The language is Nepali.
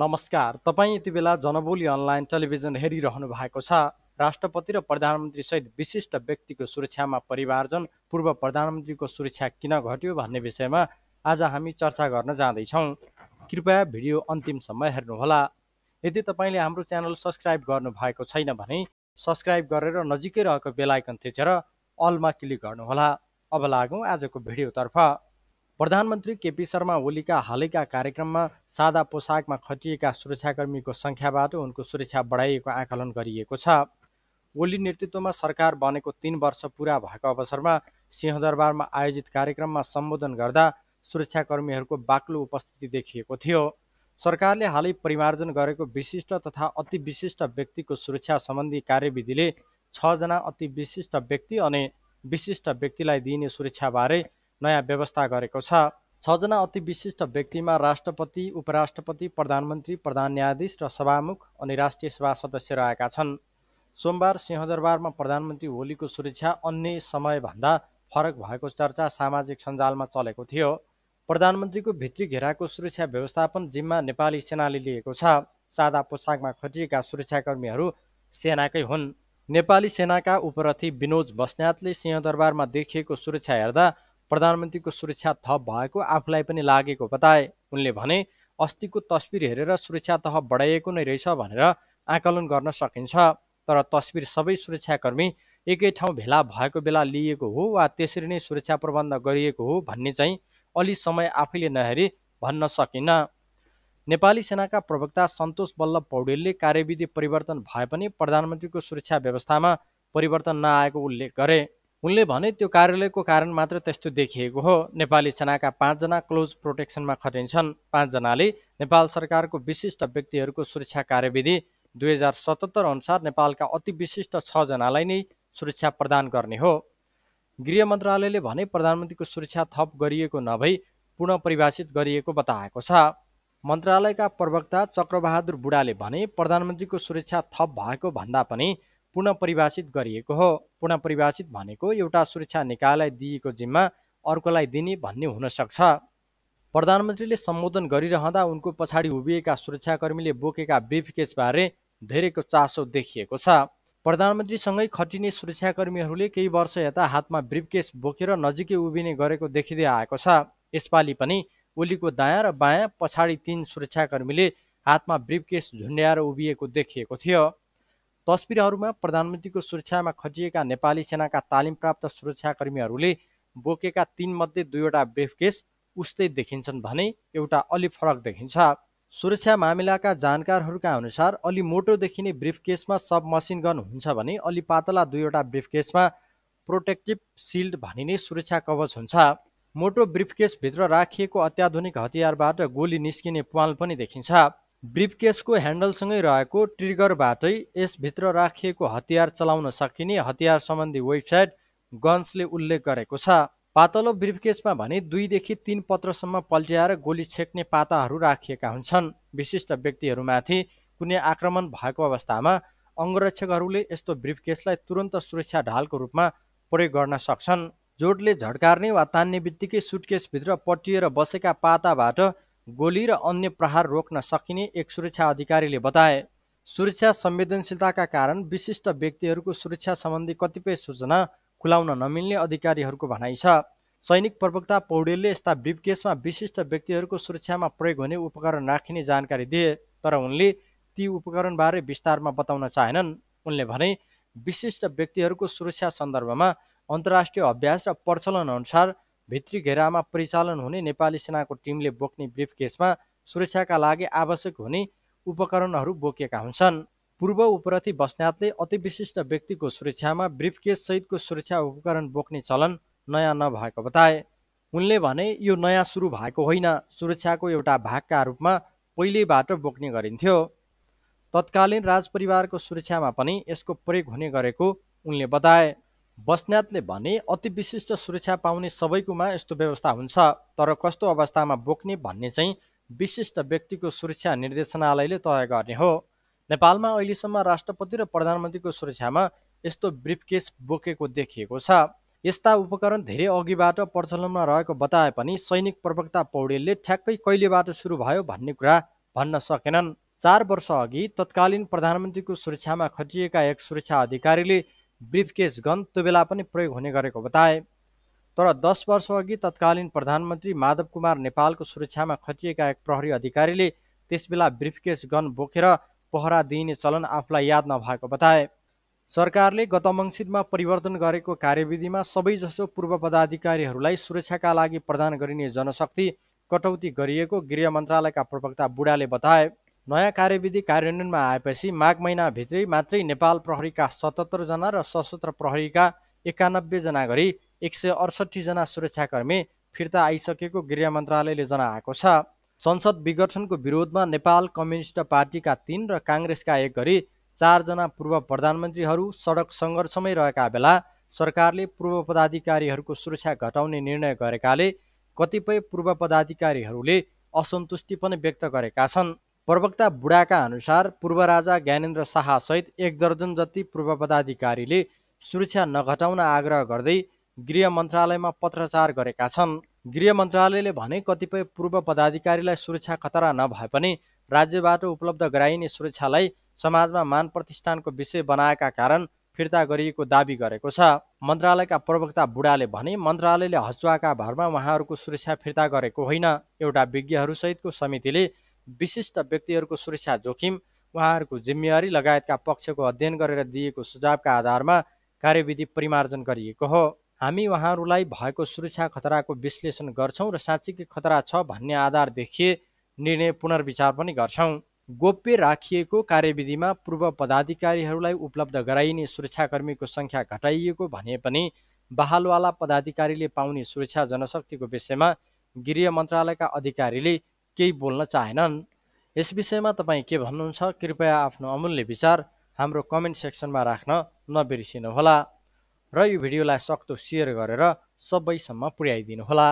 नमस्कार तपाईँ यति बेला जनबोली अनलाइन टेलिभिजन हेरिरहनु भएको छ राष्ट्रपति र प्रधानमन्त्रीसहित विशिष्ट व्यक्तिको सुरक्षामा परिवारजन पूर्व प्रधानमन्त्रीको सुरक्षा किन घट्यो भन्ने विषयमा आज हामी चर्चा गर्न जाँदैछौँ कृपया भिडियो अन्तिमसम्म हेर्नुहोला यदि तपाईँले हाम्रो च्यानल सब्सक्राइब गर्नुभएको छैन भने सब्सक्राइब गरेर नजिकै रहेको बेलायकन थिचेर अलमा क्लिक गर्नुहोला अब लागौँ आजको भिडियोतर्फ प्रधानमन्त्री केपी शर्मा ओलीका हालैका कार्यक्रममा सादा पोसाकमा खटिएका सुरक्षाकर्मीको सङ्ख्याबाट उनको सुरक्षा बढाइएको आकलन गरिएको छ ओली नेतृत्वमा सरकार बनेको तिन वर्ष पुरा भएको अवसरमा सिंहदरबारमा आयोजित कार्यक्रममा सम्बोधन गर्दा सुरक्षाकर्मीहरूको बाक्लो उपस्थिति देखिएको थियो सरकारले हालै परिमार्जन गरेको विशिष्ट तथा अति विशिष्ट व्यक्तिको सुरक्षा सम्बन्धी कार्यविधिले छजना अति विशिष्ट व्यक्ति अनि विशिष्ट व्यक्तिलाई दिइने सुरक्षाबारे नयाँ व्यवस्था गरेको छ छजना अति विशिष्ट व्यक्तिमा राष्ट्रपति उपराष्ट्रपति प्रधानमन्त्री प्रधान न्यायाधीश र सभामुख अनि राष्ट्रिय सभा सदस्य रहेका छन् सोमबार सिंहदरबारमा प्रधानमन्त्री होलीको सुरक्षा अन्य समयभन्दा फरक भएको चर्चा सामाजिक सञ्जालमा चलेको थियो प्रधानमन्त्रीको भित्री घेराको सुरक्षा व्यवस्थापन जिम्मा नेपाली सेनाले लिएको छ सादा पोसाकमा खटिएका सुरक्षाकर्मीहरू सेनाकै हुन् नेपाली सेनाका उपरथी विनोद बस्नेतले सिंहदरबारमा देखिएको सुरक्षा हेर्दा प्रधानमन्त्रीको सुरक्षा थप भएको आफूलाई पनि लागेको बताए उनले भने अस्तिको तस्बिर हेरेर सुरक्षा तह बढाइएको नै रहेछ भनेर आकलन गर्न सकिन्छ तर तस्बिर सबै सुरक्षाकर्मी एकै ठाउँ भेला भएको बेला लिइएको हो वा त्यसरी नै सुरक्षा प्रबन्ध गरिएको हो भन्ने चाहिँ अलि समय आफैले नहेरी भन्न सकिन नेपाली सेनाका प्रवक्ता सन्तोष बल्लभ पौडेलले कार्यविधि परिवर्तन भए पनि प्रधानमन्त्रीको सुरक्षा व्यवस्थामा परिवर्तन नआएको उल्लेख गरे उनले भने त्यो कार्यालयको कारण मात्र त्यस्तो देखिएको हो नेपाली सेनाका पाँचजना क्लोज प्रोटेक्सनमा खटिन्छन् पाँचजनाले नेपाल सरकारको विशिष्ट व्यक्तिहरूको सुरक्षा कार्यविधि दुई हजार सतहत्तर अनुसार नेपालका अति विशिष्ट छजनालाई नै सुरक्षा प्रदान गर्ने हो गृह मन्त्रालयले भने प्रधानमन्त्रीको सुरक्षा थप गरिएको नभई पुनः परिभाषित गरिएको बताएको छ मन्त्रालयका प्रवक्ता चक्रबहादुर बुढाले भने प्रधानमन्त्रीको सुरक्षा थप भएको भन्दा पनि पुनः परिभाषित गरिएको हो पुनः परिभाषित भनेको एउटा सुरक्षा निकायलाई दिएको जिम्मा अर्कोलाई दिने भन्ने हुनसक्छ प्रधानमन्त्रीले सम्बोधन गरिरहँदा उनको पछाडि उभिएका सुरक्षाकर्मीले बोकेका ब्रिफकेसबारे धेरैको चासो देखिएको छ प्रधानमन्त्रीसँगै खटिने सुरक्षाकर्मीहरूले केही वर्ष यता हातमा ब्रिफकेस बोकेर नजिकै उभिने गरेको देखिँदै आएको छ यसपालि पनि ओलीको दायाँ र बायाँ पछाडि तीन सुरक्षाकर्मीले हातमा ब्रिफकेस झुन्ड्याएर उभिएको देखिएको थियो तस्विरहरूमा प्रधानमन्त्रीको सुरक्षामा खटिएका नेपाली सेनाका तालिमप्राप्त सुरक्षाकर्मीहरूले बोकेका तिनमध्ये दुईवटा ब्रिफकेस उस्तै देखिन्छन् भने एउटा अलि फरक देखिन्छ सुरक्षा मामिलाका जानकारहरूका अनुसार अलि मोटो देखिने ब्रिफकेसमा सब मसिन गन हुन्छ भने अलि पातला दुईवटा ब्रिफकेसमा प्रोटेक्टिभ सिल्ड भनिने सुरक्षा कवच हुन्छ मोटो ब्रिफकेसभित्र राखिएको अत्याधुनिक हतियारबाट गोली निस्किने प्वाल पनि देखिन्छ ब्रिफकेसको ह्यान्डलसँगै रहेको ट्रिगरबाटै यसभित्र राखिएको हतियार चलाउन सकिने हतियार सम्बन्धी वेबसाइट गन्सले उल्लेख गरेको छ पातलो ब्रिफकेसमा भने दुईदेखि तिन पत्रसम्म पल्ट्याएर गोली छेक्ने पाताहरू राखिएका हुन्छन् विशिष्ट व्यक्तिहरूमाथि कुनै आक्रमण भएको अवस्थामा अङ्गरक्षकहरूले यस्तो ब्रिफकेसलाई तुरन्त सुरक्षा ढालको रूपमा प्रयोग गर्न सक्छन् जोडले झड्कार्ने वा तान्ने बित्तिकै सुटकेसभित्र पटिएर बसेका पाताबाट गोली र अन्य प्रहार रोक्न सकिने एक सुरक्षा अधिकारीले बताए सुरक्षा संवेदनशीलताका कारण विशिष्ट व्यक्तिहरूको सुरक्षा सम्बन्धी कतिपय सूचना खुलाउन नमिल्ने अधिकारीहरूको भनाइ छ सैनिक प्रवक्ता पौडेलले यस्ता ब्रिफकेसमा विशिष्ट व्यक्तिहरूको सुरक्षामा प्रयोग हुने उपकरण राखिने जानकारी दिए तर उनले ती उपकरणबारे विस्तारमा बताउन चाहेनन् उनले भने विशिष्ट व्यक्तिहरूको सुरक्षा सन्दर्भमा अन्तर्राष्ट्रिय अभ्यास र प्रचलन अनुसार भित्री घेरामा परिचालन हुने नेपाली सेनाको टिमले बोक्ने ब्रिफकेसमा सुरक्षाका लागि आवश्यक हुने उपकरणहरू बोकेका हुन्छन् पूर्व उपरथी बस्नेतले अति विशिष्ट व्यक्तिको सुरक्षामा ब्रिफकेस सहितको सुरक्षा उपकरण बोक्ने चलन नयाँ नभएको बताए उनले भने यो नयाँ सुरु भएको होइन सुरक्षाको एउटा भागका रूपमा पहिलेबाट बोक्ने गरिन्थ्यो तत्कालीन राजपरिवारको सुरक्षामा पनि यसको प्रयोग हुने गरेको उनले बताए बस्नेतले भने अति विशिष्ट सुरक्षा पाउने सबैकोमा यस्तो व्यवस्था हुन्छ तर कस्तो अवस्थामा बोक्ने भन्ने चाहिँ विशिष्ट व्यक्तिको सुरक्षा निर्देशनालयले तय गर्ने हो नेपालमा अहिलेसम्म राष्ट्रपति र प्रधानमन्त्रीको सुरक्षामा यस्तो ब्रिफकेस बोकेको देखिएको छ यस्ता उपकरण धेरै अघिबाट प्रचलनमा रहेको बताए पनि सैनिक प्रवक्ता पौडेलले ठ्याक्कै कहिलेबाट सुरु भयो भन्ने कुरा भन्न सकेनन् चार वर्ष अघि तत्कालीन प्रधानमन्त्रीको सुरक्षामा खटिएका एक सुरक्षा अधिकारीले ब्रिफकेस गन त्यो बेला पनि प्रयोग हुने गरेको बताए तर दस वर्षअघि तत्कालीन प्रधानमन्त्री माधव कुमार नेपालको सुरक्षामा खटिएका एक प्रहरी अधिकारीले त्यसबेला ब्रिफकेस गन बोकेर पहरा दिइने चलन आफूलाई याद नभएको बताए सरकारले गत मङ्सिरमा परिवर्तन गरेको कार्यविधिमा सबैजसो पूर्व पदाधिकारीहरूलाई सुरक्षाका लागि प्रदान गरिने जनशक्ति कटौती गरिएको गृह मन्त्रालयका प्रवक्ता बुढाले बताए नयाँ कार्यविधि कार्यान्वयनमा आएपछि माघ महिनाभित्रै मात्रै नेपाल प्रहरीका सतहत्तरजना र सशस्त्र प्रहरीका एकानब्बेजना गरी एक सय अडसट्ठीजना सुरक्षाकर्मी फिर्ता आइसकेको गृह मन्त्रालयले जनाएको छ संसद विघटनको विरोधमा नेपाल कम्युनिस्ट पार्टीका तीन र काङ्ग्रेसका एक गरी चारजना पूर्व प्रधानमन्त्रीहरू सडक सङ्घर्षमै रहेका बेला सरकारले पूर्व पदाधिकारीहरूको सुरक्षा घटाउने निर्णय गरेकाले कतिपय पूर्व पदाधिकारीहरूले असन्तुष्टि पनि व्यक्त गरेका छन् प्रवक्ता बुढाका अनुसार पूर्व राजा ज्ञानेन्द्र शाहसहित एक दर्जन जति पूर्व पदाधिकारीले सुरक्षा नघटाउन आग्रह गर्दै गृह मन्त्रालयमा पत्रचार गरेका छन् गृह मन्त्रालयले भने कतिपय पूर्व पदाधिकारीलाई सुरक्षा खतरा नभए पनि राज्यबाट उपलब्ध गराइने सुरक्षालाई समाजमा मान प्रतिष्ठानको विषय बनाएका कारण फिर्ता गरिएको दावी गरेको छ मन्त्रालयका प्रवक्ता बुढाले भने मन्त्रालयले हचुवाका भरमा उहाँहरूको सुरक्षा फिर्ता गरेको होइन एउटा विज्ञहरूसहितको समितिले विशिष्ट व्यक्तिहरूको सुरक्षा जोखिम उहाँहरूको जिम्मेवारी लगायतका पक्षको अध्ययन गरेर दिएको सुझावका आधारमा कार्यविधि परिमार्जन गरिएको हो हामी उहाँहरूलाई भएको सुरक्षा खतराको विश्लेषण गर्छौँ र साँच्चीकै खतरा छ भन्ने आधार देखिए निर्णय पुनर्विचार पनि गर्छौँ गोप्य राखिएको कार्यविधिमा पूर्व पदाधिकारीहरूलाई उपलब्ध गराइने सुरक्षाकर्मीको सङ्ख्या घटाइएको भने पनि बहालवाला पदाधिकारीले पाउने सुरक्षा जनशक्तिको विषयमा गृह मन्त्रालयका अधिकारीले केही बोल्न चाहेनन् यस विषयमा तपाईँ के भन्नुहुन्छ कृपया आफ्नो अमूल्य विचार हाम्रो कमेन्ट सेक्सनमा राख्न नबिर्सिनुहोला र यो भिडियोलाई सक्दो सेयर गरेर सबैसम्म पुर्याइदिनुहोला